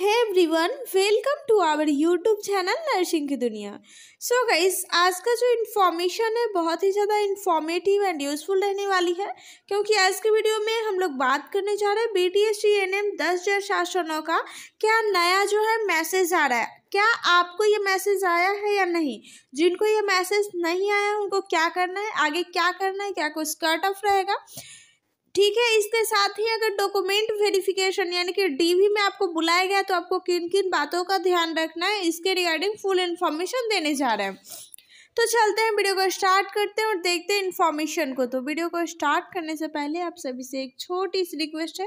है everyone welcome to our YouTube channel nursing की दुनिया सो so गाइस आज का जो इन्फॉर्मेशन है बहुत ही ज़्यादा इन्फॉर्मेटिव एंड यूज़फुल रहने वाली है क्योंकि आज के वीडियो में हम लोग बात करने जा रहे हैं B T S C N M दस हज़ार शासनों का क्या नया जो है मैसेज आ रहा है क्या आपको ये मैसेज आया है या नहीं जिनको ये मैसेज नहीं आया उनको क्या करना है आगे क्या करना है क्या कुछ स्कर्ट ऑफ रहेगा ठीक है इसके साथ ही अगर डॉक्यूमेंट वेरिफिकेशन यानी कि डीवी में आपको बुलाया गया तो आपको किन किन बातों का ध्यान रखना है इसके रिगार्डिंग फुल इन्फॉर्मेशन देने जा रहे हैं तो चलते हैं वीडियो को स्टार्ट करते हैं और देखते हैं इन्फॉर्मेशन को तो वीडियो को स्टार्ट करने से पहले आप सभी से एक छोटी सी रिक्वेस्ट है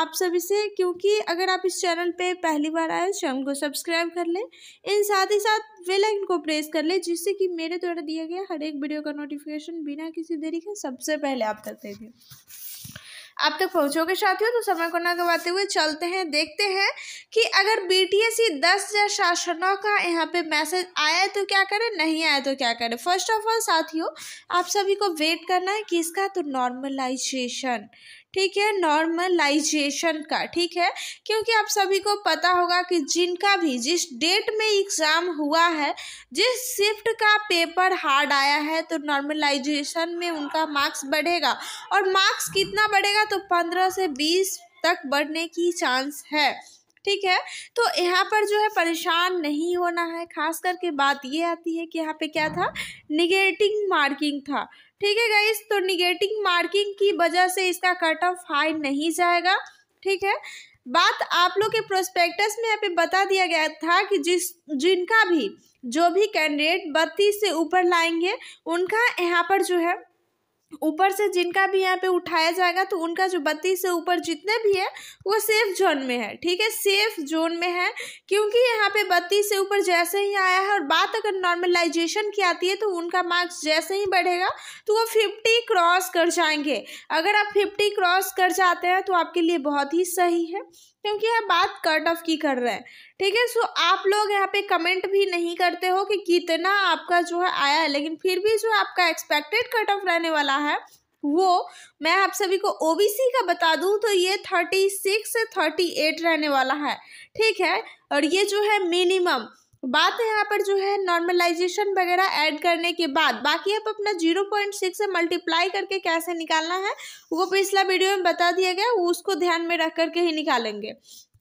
आप सभी से क्योंकि अगर आप इस चैनल पे पहली बार आए चैनल को सब्सक्राइब कर लें इन साथ ही साथ वेलाइन को प्रेस कर लें जिससे कि मेरे द्वारा दिया गया हर एक वीडियो का नोटिफिकेशन बिना किसी देरी के सबसे पहले आप तक देखें आप तक पहुँचोगे साथियों तो समय को ना गवाते हुए चलते हैं देखते हैं कि अगर बी टी एस दस या शासनों का यहाँ पे मैसेज आया तो क्या करें नहीं आया तो क्या करें फर्स्ट ऑफ ऑल साथियों आप सभी को वेट करना है किसका तो नॉर्मलाइजेशन ठीक है नॉर्मलाइजेशन का ठीक है क्योंकि आप सभी को पता होगा कि जिनका भी जिस डेट में एग्ज़ाम हुआ है जिस शिफ्ट का पेपर हार्ड आया है तो नॉर्मलाइजेशन में उनका मार्क्स बढ़ेगा और मार्क्स कितना बढ़ेगा तो पंद्रह से बीस तक बढ़ने की चांस है ठीक है तो यहाँ पर जो है परेशान नहीं होना है खास करके बात ये आती है कि यहाँ पे क्या था निगेटिंग मार्किंग था ठीक है गाइस तो निगेटिंग मार्किंग की वजह से इसका कट ऑफ हाई नहीं जाएगा ठीक है बात आप लोग के प्रोस्पेक्टस में यहाँ पे बता दिया गया था कि जिस जिनका भी जो भी कैंडिडेट बत्तीस से ऊपर लाएंगे उनका यहाँ पर जो है ऊपर से जिनका भी यहाँ पे उठाया जाएगा तो उनका जो बत्तीस से ऊपर जितने भी है वो सेफ जोन में है ठीक है सेफ जोन में है क्योंकि यहाँ पे बत्तीस से ऊपर जैसे ही आया है और बात अगर नॉर्मलाइजेशन की आती है तो उनका मार्क्स जैसे ही बढ़ेगा तो वो फिफ्टी क्रॉस कर जाएंगे अगर आप फिफ्टी क्रॉस कर जाते हैं तो आपके लिए बहुत ही सही है क्योंकि यह बात कट ऑफ की कर रहे हैं ठीक है सो आप लोग यहाँ पे कमेंट भी नहीं करते हो कि कितना आपका जो है आया है लेकिन फिर भी जो आपका एक्सपेक्टेड कट ऑफ रहने वाला है वो मैं आप सभी को ओबीसी का बता दूं तो ये थर्टी सिक्स थर्टी एट रहने वाला है ठीक है और ये जो है मिनिमम बात है यहाँ पर जो है नॉर्मलाइजेशन वगैरह ऐड करने के बाद बाकी आप अपना जीरो पॉइंट सिक्स से मल्टीप्लाई करके कैसे निकालना है वो पिछला वीडियो में बता दिया गया उसको ध्यान में रख करके ही निकालेंगे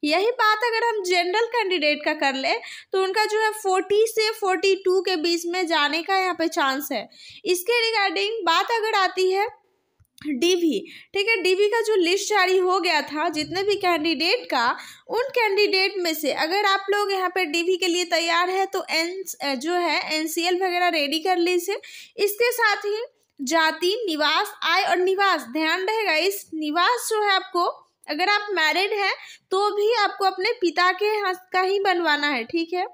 यही बात अगर हम जनरल कैंडिडेट का कर ले तो उनका जो है फोर्टी से फोर्टी टू के बीच में जाने का यहाँ पे चांस है इसके रिगार्डिंग बात अगर आती है डीवी ठीक है डीवी का जो लिस्ट जारी हो गया था जितने भी कैंडिडेट का उन कैंडिडेट में से अगर आप लोग यहाँ पे डीवी के लिए तैयार है तो एन जो है एनसीएल वगैरह रेडी कर लीजिए इसके साथ ही जाति निवास आय और निवास ध्यान रहेगा इस निवास जो है आपको अगर आप मैरिड हैं तो भी आपको अपने पिता के यहाँ का ही बनवाना है ठीक है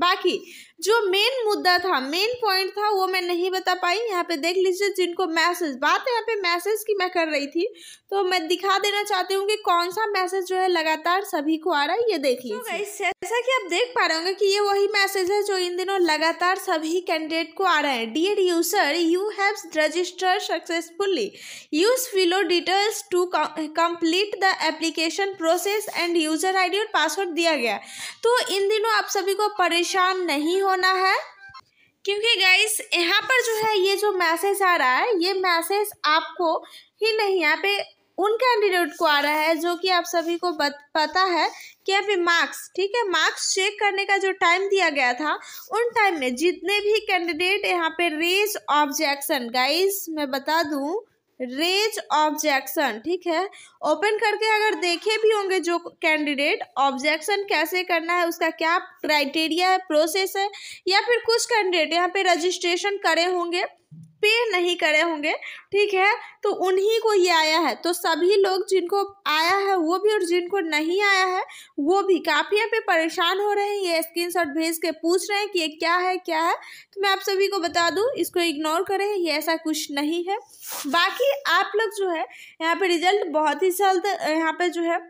बाकी जो मेन मुद्दा था मेन पॉइंट था वो मैं नहीं बता पाई यहाँ पे देख लीजिए जिनको मैसेज बात यहाँ पे मैसेज की मैं कर रही थी तो मैं दिखा देना चाहती हूँ कि कौन सा मैसेज जो है लगातार सभी को आ रहा है ये देख तो लीजिए so जैसा कि आप देख पा रहे होंगे कि ये वही मैसेज है जो इन दिनों लगातार सभी कैंडिडेट को आ रहा है dear user you have register successfully use follow details to complete the application process and user ID और पासवर्ड दिया गया तो इन दिनों आप सभी को परे परेशान नहीं होना है क्योंकि गाइस यहाँ पर जो है ये जो मैसेज आ रहा है ये मैसेज आपको ही नहीं यहाँ पे उन कैंडिडेट को आ रहा है जो कि आप सभी को बत, पता है कि यहाँ पे मार्क्स ठीक है मार्क्स चेक करने का जो टाइम दिया गया था उन टाइम में जितने भी कैंडिडेट यहाँ पे रेज ऑब्जेक्शन गाइस मैं बता दूँ रेज ऑब्जेक्शन ठीक है ओपन करके अगर देखे भी होंगे जो कैंडिडेट ऑब्जेक्शन कैसे करना है उसका क्या क्राइटेरिया है प्रोसेस है या फिर कुछ कैंडिडेट यहाँ पे रजिस्ट्रेशन करे होंगे पे नहीं करे होंगे ठीक है तो उन्हीं को ये आया है तो सभी लोग जिनको आया है वो भी और जिनको नहीं आया है वो भी काफ़ी यहाँ पे परेशान हो रहे हैं ये स्क्रीन शॉट भेज के पूछ रहे हैं कि ये क्या है क्या है तो मैं आप सभी को बता दूँ इसको इग्नोर करें ये ऐसा कुछ नहीं है बाकी आप लोग जो है यहाँ पर रिजल्ट बहुत ही जल्द यहाँ पर जो है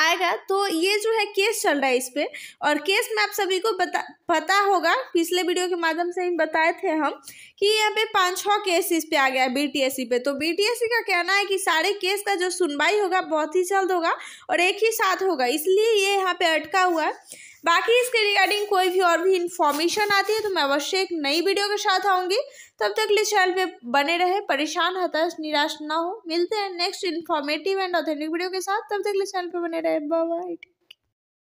आएगा तो ये जो है केस चल रहा है इस पर और केस में आप सभी को बता पता होगा पिछले वीडियो के माध्यम से बताए थे हम कि यहाँ पे पाँच छः केस इस पे आ गया है बीटीएससी पे तो बीटीएससी का कहना है कि सारे केस का जो सुनवाई होगा बहुत ही जल्द होगा और एक ही साथ होगा इसलिए ये यहाँ पे अटका हुआ है बाकी इसके रिगार्डिंग कोई भी और भी इन्फॉर्मेशन आती है तो मैं अवश्य एक नई वीडियो के साथ आऊँगी तब तक लिए चैनल पे बने रहे परेशान हताश निराश ना हो मिलते हैं next informative and authentic video के साथ तब तक लिए चैनल पे बने रहे बाय